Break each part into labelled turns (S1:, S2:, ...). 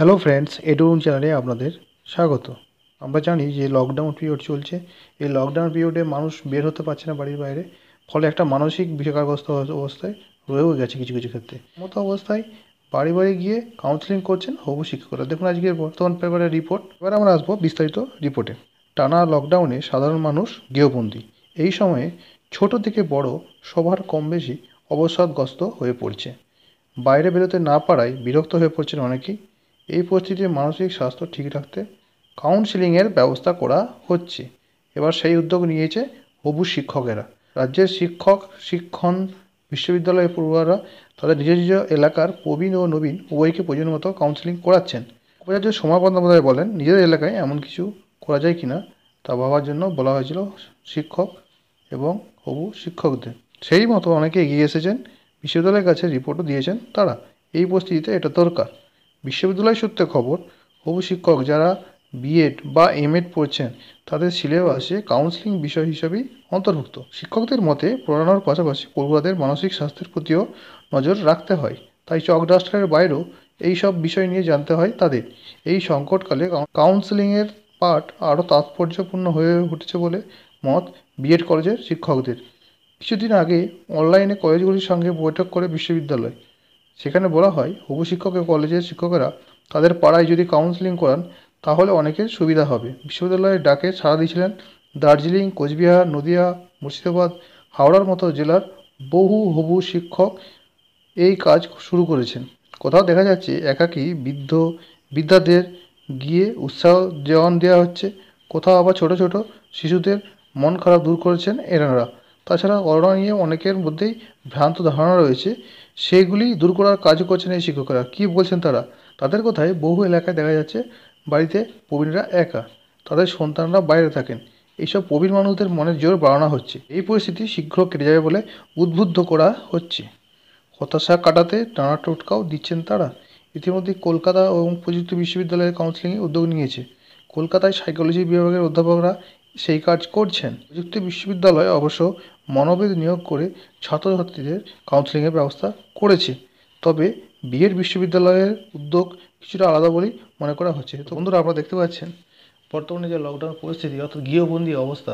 S1: hello friends এডুন চ্যানেলে আপনাদের স্বাগত আমরা জানি যে লকডাউন পিরিয়ড চলছে এই লকডাউন পিরিয়ডে মানুষ বের হতে পারছে না বাড়ির বাইরে ফলে একটা মানসিক বেকারগ্রস্ত অবস্থায় রয়েও গেছে কিছু কিছু ক্ষেত্রে মতো অবস্থায় বাড়ি বাড়ি গিয়ে কাউন্সেলিং করছেন হবু শিক্ষকরা দেখুন আজকের বর্তমান পেপারের রিপোর্ট এবার আমরা আসবো বিস্তারিত রিপোর্টে টানা লকডাউনে সাধারণ মানুষ গৃহবন্দী এই সময়ে ছোট থেকে বড় সবার কম বেশি অবসাদগ্রস্ত হয়ে পড়ছে বাইরে বেরোতে না পারায় বিরক্ত হয়ে পড়ছেন অনেকেই এই পরিস্থিতিতে মানসিক স্বাস্থ্য ঠিক রাখতে কাউন্সিলিংয়ের ব্যবস্থা করা হচ্ছে এবার সেই উদ্যোগ নিয়েছে হবু শিক্ষকেরা রাজ্যের শিক্ষক শিক্ষণ বিশ্ববিদ্যালয়ের পড়ুয়ারা তাদের নিজ নিজ এলাকার প্রবীণ ও নবীন উভয়কে প্রয়োজন মতো কাউন্সিলিং করাচ্ছেন উপাচার্য সোমা বন্দ্যোপাধ্যায় বলেন নিজেদের এলাকায় এমন কিছু করা যায় কিনা তা ভাবার জন্য বলা হয়েছিল শিক্ষক এবং হবু শিক্ষকদের সেই মতো অনেকে এগিয়ে এসেছেন বিশ্ববিদ্যালয়ের কাছে রিপোর্টও দিয়েছেন তারা এই পরিস্থিতিতে এটা দরকার বিশ্ববিদ্যালয় সূত্রে খবর বহু শিক্ষক যারা বিএড বা এমএড পড়ছেন তাদের সিলেবাসে কাউন্সিলিং বিষয় হিসেবেই অন্তর্ভুক্ত শিক্ষকদের মতে পড়ানোর পাশাপাশি পড়ুয়াদের মানসিক স্বাস্থ্যের প্রতিও নজর রাখতে হয় তাই চক ডাস্টারের বাইরেও এই সব বিষয় নিয়ে জানতে হয় তাদের এই সংকটকালে কাউন্সেলিংয়ের পাঠ আরও তাৎপর্যপূর্ণ হয়ে উঠেছে বলে মত বিএড কলেজের শিক্ষকদের কিছুদিন আগে অনলাইনে কলেজগুলির সঙ্গে বৈঠক করে বিশ্ববিদ্যালয় সেখানে বলা হয় হবু শিক্ষকের কলেজের শিক্ষকেরা তাদের পাড়ায় যদি কাউন্সিলিং করান তাহলে অনেকের সুবিধা হবে বিশ্ববিদ্যালয়ের ডাকে সাড়া দিয়েছিলেন দার্জিলিং কোচবিহার নদিয়া মুর্শিদাবাদ হাওড়ার মতো জেলার বহু হবু শিক্ষক এই কাজ শুরু করেছেন কোথাও দেখা যাচ্ছে একাকি বৃদ্ধ বৃদ্ধাদের গিয়ে উৎসাহ জোগান দেওয়া হচ্ছে কোথাও আবার ছোট ছোট শিশুদের মন খারাপ দূর করেছেন এনারা তাছাড়া করোনা নিয়ে অনেকের মধ্যেই ভ্রান্ত ধারণা রয়েছে সেগুলি দূর করার কাজও করছেন এই শিক্ষকরা কী বলছেন তারা তাদের কথায় বহু এলাকায় দেখা যাচ্ছে বাড়িতে প্রবীণরা একা তাদের সন্তানরা বাইরে থাকেন এইসব প্রবীণ মানুষদের মনের জোর বাড়ানো হচ্ছে এই পরিস্থিতি শীঘ্র কেটে যাবে বলে উদ্বুদ্ধ করা হচ্ছে হতাশা কাটাতে টানা টোটকাও দিচ্ছেন তারা ইতিমধ্যে কলকাতা এবং প্রযুক্তি বিশ্ববিদ্যালয়ের কাউন্সিলিংয়ে উদ্যোগ নিয়েছে কলকাতায় সাইকোলজি বিভাগের অধ্যাপকরা সেই কাজ করছেন প্রযুক্তি বিশ্ববিদ্যালয় অবশ্য মনোবিদ নিয়োগ করে ছাত্রছাত্রীদের কাউন্সেলিংয়ের ব্যবস্থা করেছে তবে বিএড বিশ্ববিদ্যালয়ের উদ্যোগ কিছুটা আলাদা বলেই মনে করা হচ্ছে তো বন্ধুরা আপনারা দেখতে পাচ্ছেন বর্তমানে যে লকডাউন পরিস্থিতি অর্থাৎ গৃহবন্দী অবস্থা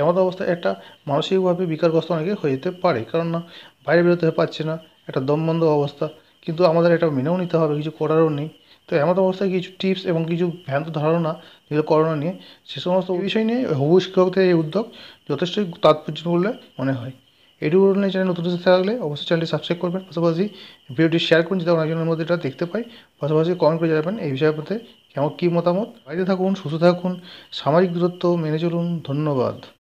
S1: এমন অবস্থা একটা মানসিকভাবে বিকারগ্রস্ত অনেকে হয়ে যেতে পারে কারণ না বাইরে বেরোতে পারছে না একটা দমবন্ধ অবস্থা কিন্তু আমাদের এটা মেনেও নিতে হবে কিছু করারও নেই তো এমন অবস্থায় কিছু টিপস এবং কিছু ভ্যান্ত ধারণা যেগুলো করোনা নিয়ে সে সমস্ত বিষয় নিয়ে হবু শিক্ষকদের এই উদ্যোগ যথেষ্টই তাৎপর্য বলে মনে হয় এটুকু নিয়ে চ্যানেল নতুন থাকলে অবশ্যই চ্যানেলটি সাবস্ক্রাইব করবেন পাশাপাশি ভিডিওটি শেয়ার করুন যাতে অনেকজনের মধ্যে এটা দেখতে পাই পাশাপাশি কমেন্ট করে জানাবেন এই বিষয়ের মধ্যে কেমন কী মতামত বাড়িতে থাকুন সুস্থ থাকুন সামাজিক দূরত্ব মেনে চলুন ধন্যবাদ